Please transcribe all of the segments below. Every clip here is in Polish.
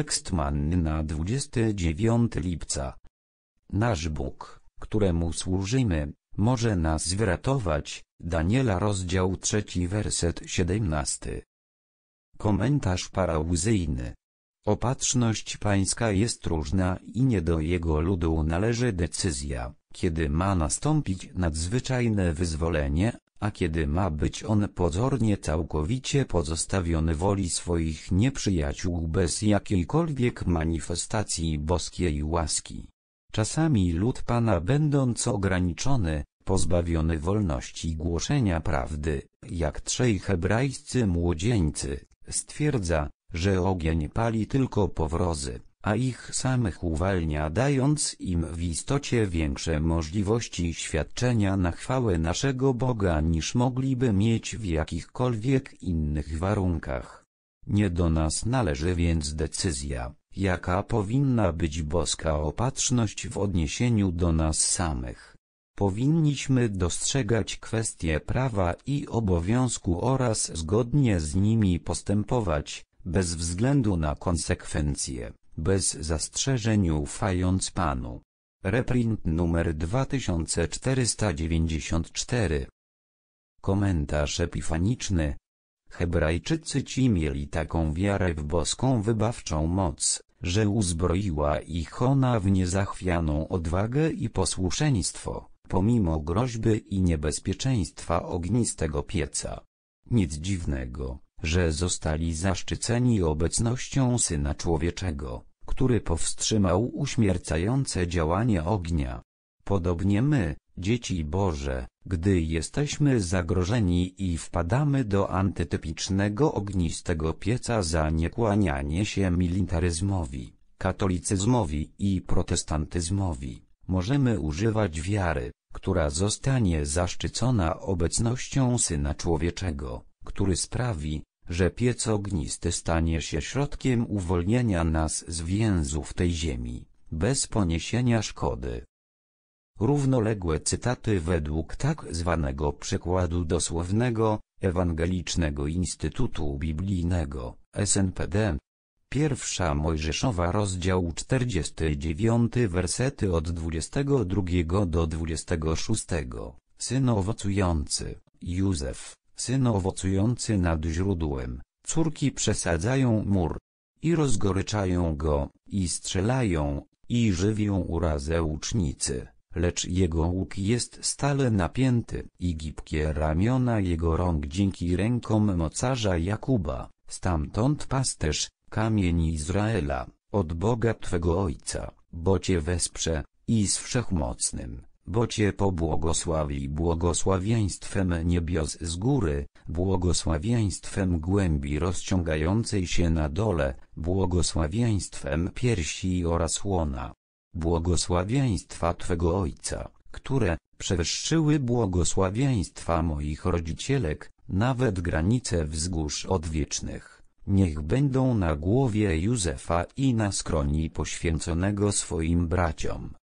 Tekst manny na 29 lipca. Nasz Bóg, któremu służymy, może nas wyratować, Daniela rozdział 3 werset 17. Komentarz parałzyjny. Opatrzność pańska jest różna i nie do jego ludu należy decyzja, kiedy ma nastąpić nadzwyczajne wyzwolenie, a kiedy ma być on pozornie całkowicie pozostawiony woli swoich nieprzyjaciół bez jakiejkolwiek manifestacji boskiej łaski. Czasami lud Pana będąc ograniczony, pozbawiony wolności głoszenia prawdy, jak trzej hebrajscy młodzieńcy, stwierdza, że ogień pali tylko powrozy a ich samych uwalnia dając im w istocie większe możliwości świadczenia na chwałę naszego Boga niż mogliby mieć w jakichkolwiek innych warunkach. Nie do nas należy więc decyzja, jaka powinna być boska opatrzność w odniesieniu do nas samych. Powinniśmy dostrzegać kwestie prawa i obowiązku oraz zgodnie z nimi postępować, bez względu na konsekwencje bez zastrzeżeń ufając Panu. Reprint numer 2494 Komentarz epifaniczny Hebrajczycy ci mieli taką wiarę w boską wybawczą moc, że uzbroiła ich ona w niezachwianą odwagę i posłuszeństwo, pomimo groźby i niebezpieczeństwa ognistego pieca. Nic dziwnego że zostali zaszczyceni obecnością Syna Człowieczego, który powstrzymał uśmiercające działanie ognia. Podobnie my, dzieci Boże, gdy jesteśmy zagrożeni i wpadamy do antytypicznego ognistego pieca za niekłanianie się militaryzmowi, katolicyzmowi i protestantyzmowi, możemy używać wiary, która zostanie zaszczycona obecnością Syna Człowieczego, który sprawi, że piec ognisty stanie się środkiem uwolnienia nas z więzów tej ziemi, bez poniesienia szkody. Równoległe cytaty według tak zwanego przekładu dosłownego, Ewangelicznego Instytutu Biblijnego, SNPD. Pierwsza Mojżeszowa rozdział 49 wersety od 22 do 26. Syn owocujący, Józef, syn owocujący nad źródłem, córki przesadzają mur. I rozgoryczają go, i strzelają, i żywią urazę łucznicy, lecz jego łuk jest stale napięty i gibkie ramiona jego rąk dzięki rękom mocarza Jakuba, stamtąd pasterz, kamień Izraela, od Boga Twego Ojca, bo Cię wesprze, i z Wszechmocnym bo Cię pobłogosławi błogosławieństwem niebios z góry, błogosławieństwem głębi rozciągającej się na dole, błogosławieństwem piersi oraz łona, błogosławieństwa Twego Ojca, które, przewyższyły błogosławieństwa moich rodzicielek, nawet granice wzgórz odwiecznych. Niech będą na głowie Józefa i na skroni poświęconego swoim braciom.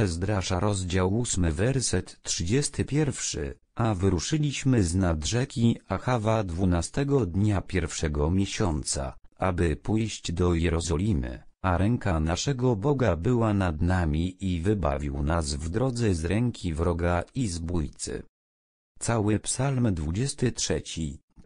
Ezdrasza rozdział 8 werset 31, a wyruszyliśmy z nad rzeki Achawa dwunastego dnia pierwszego miesiąca, aby pójść do Jerozolimy, a ręka naszego Boga była nad nami i wybawił nas w drodze z ręki wroga i zbójcy. Cały psalm 23,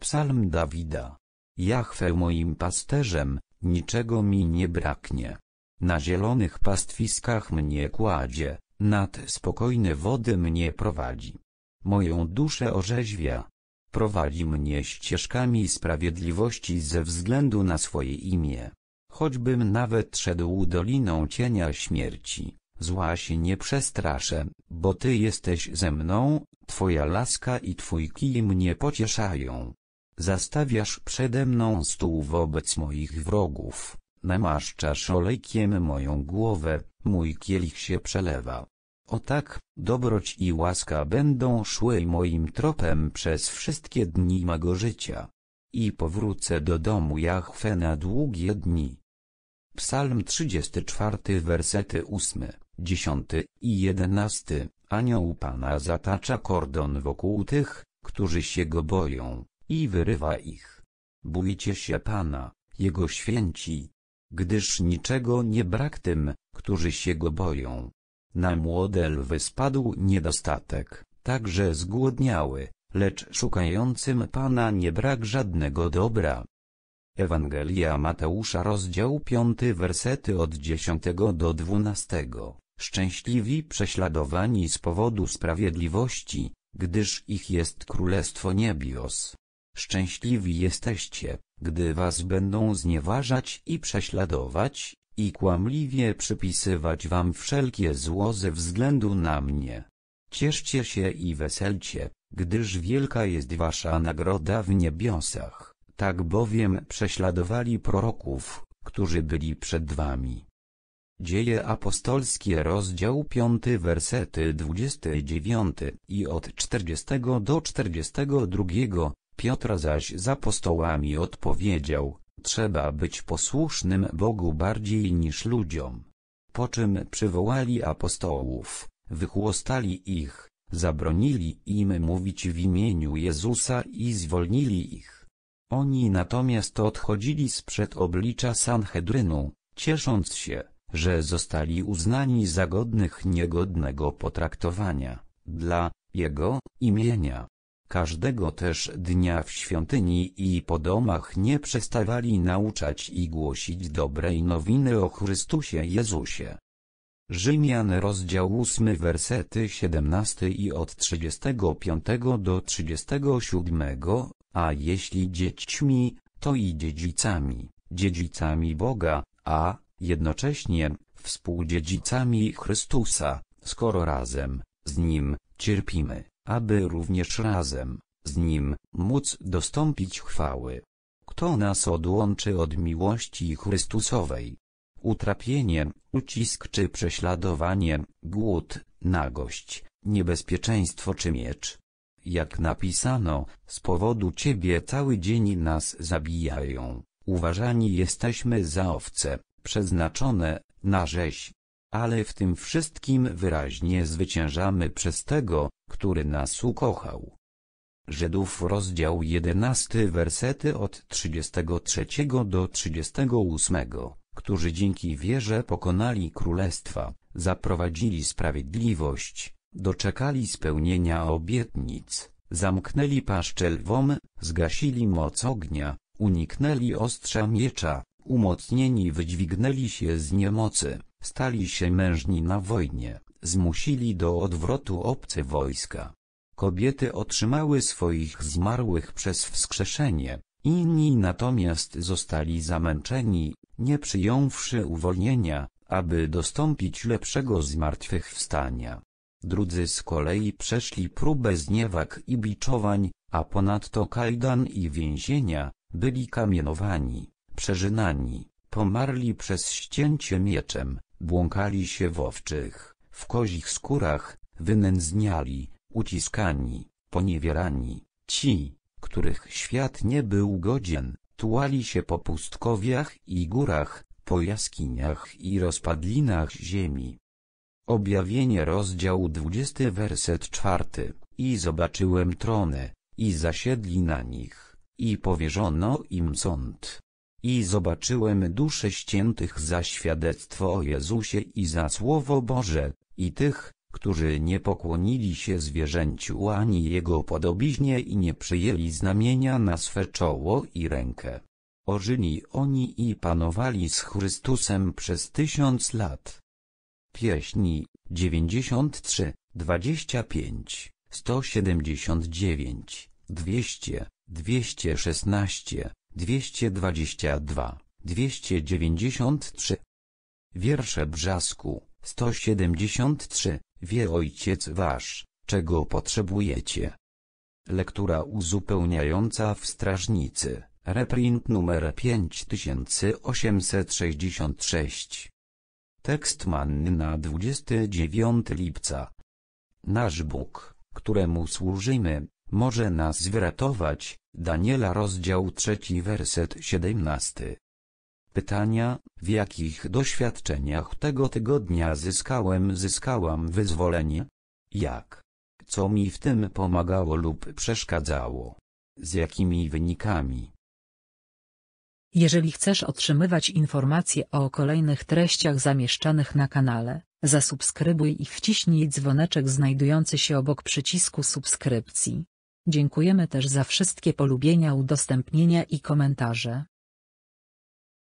psalm Dawida. Jachwę moim pasterzem, niczego mi nie braknie na zielonych pastwiskach mnie kładzie, nad spokojne wody mnie prowadzi. Moją duszę orzeźwia. Prowadzi mnie ścieżkami sprawiedliwości ze względu na swoje imię. Choćbym nawet szedł doliną cienia śmierci, zła się nie przestraszę, bo Ty jesteś ze mną, Twoja laska i Twój kij mnie pocieszają. Zastawiasz przede mną stół wobec moich wrogów namaszczasz olejkiem moją głowę, mój kielich się przelewa. O tak, dobroć i łaska będą szły moim tropem przez wszystkie dni mego życia. I powrócę do domu Jahwe na długie dni. Psalm 34 wersety 8, 10 i 11 Anioł Pana zatacza kordon wokół tych, którzy się go boją, i wyrywa ich. Bójcie się Pana, Jego święci, gdyż niczego nie brak tym, którzy się go boją. Na młode lwy spadł niedostatek, także zgłodniały, lecz szukającym Pana nie brak żadnego dobra. Ewangelia Mateusza rozdział 5 wersety od 10 do 12. Szczęśliwi prześladowani z powodu sprawiedliwości, gdyż ich jest Królestwo Niebios. Szczęśliwi jesteście, gdy was będą znieważać i prześladować, i kłamliwie przypisywać wam wszelkie zło ze względu na mnie. Cieszcie się i weselcie, gdyż wielka jest wasza nagroda w niebiosach, tak bowiem prześladowali proroków, którzy byli przed wami. Dzieje apostolskie rozdział 5 wersety 29 i od 40 do 42 Piotr zaś z apostołami odpowiedział, trzeba być posłusznym Bogu bardziej niż ludziom. Po czym przywołali apostołów, wychłostali ich, zabronili im mówić w imieniu Jezusa i zwolnili ich. Oni natomiast odchodzili sprzed oblicza Sanhedrynu, ciesząc się, że zostali uznani za godnych niegodnego potraktowania, dla Jego imienia. Każdego też dnia w świątyni i po domach nie przestawali nauczać i głosić dobrej nowiny o Chrystusie Jezusie. Rzymian rozdział 8 wersety 17 i od 35 do 37, a jeśli dziećmi, to i dziedzicami, dziedzicami Boga, a, jednocześnie, współdziedzicami Chrystusa, skoro razem, z Nim, cierpimy aby również razem, z Nim, móc dostąpić chwały. Kto nas odłączy od miłości Chrystusowej? Utrapienie, ucisk czy prześladowanie, głód, nagość, niebezpieczeństwo czy miecz? Jak napisano, z powodu Ciebie cały dzień nas zabijają, uważani jesteśmy za owce, przeznaczone, na rzeź ale w tym wszystkim wyraźnie zwyciężamy przez Tego, który nas ukochał. Żydów rozdział 11 wersety od 33 do 38, którzy dzięki wierze pokonali królestwa, zaprowadzili sprawiedliwość, doczekali spełnienia obietnic, zamknęli paszczę lwom, zgasili moc ognia, uniknęli ostrza miecza, umocnieni wydźwignęli się z niemocy, stali się mężni na wojnie zmusili do odwrotu obce wojska. Kobiety otrzymały swoich zmarłych przez wskrzeszenie, inni natomiast zostali zamęczeni, nie przyjąwszy uwolnienia, aby dostąpić lepszego zmartwychwstania. Drudzy z kolei przeszli próbę zniewag i biczowań, a ponadto kajdan i więzienia, byli kamienowani, przeżynani, pomarli przez ścięcie mieczem, błąkali się w owczych w kozich skórach, wynędzniali, uciskani, poniewierani, ci, których świat nie był godzien, tułali się po pustkowiach i górach, po jaskiniach i rozpadlinach ziemi. Objawienie rozdział 20 werset 4 I zobaczyłem trony, i zasiedli na nich, i powierzono im sąd. I zobaczyłem dusze ściętych za świadectwo o Jezusie i za Słowo Boże, i tych, którzy nie pokłonili się zwierzęciu ani jego podobiźnie i nie przyjęli znamienia na swe czoło i rękę. Ożyli oni i panowali z Chrystusem przez tysiąc lat. Pieśni 93, 25, 179, 200, 216, 222, 293. Wiersze Brzasku 173. Wie Ojciec Wasz, czego potrzebujecie. Lektura uzupełniająca w strażnicy, reprint numer 5866. Tekst manny na 29 lipca. Nasz Bóg, któremu służymy, może nas wyratować, Daniela rozdział 3 werset 17. Pytania, w jakich doświadczeniach tego tygodnia zyskałem zyskałam wyzwolenie? Jak? Co mi w tym pomagało lub przeszkadzało? Z jakimi wynikami? Jeżeli chcesz otrzymywać informacje o kolejnych treściach zamieszczanych na kanale, zasubskrybuj i wciśnij dzwoneczek znajdujący się obok przycisku subskrypcji. Dziękujemy też za wszystkie polubienia, udostępnienia i komentarze.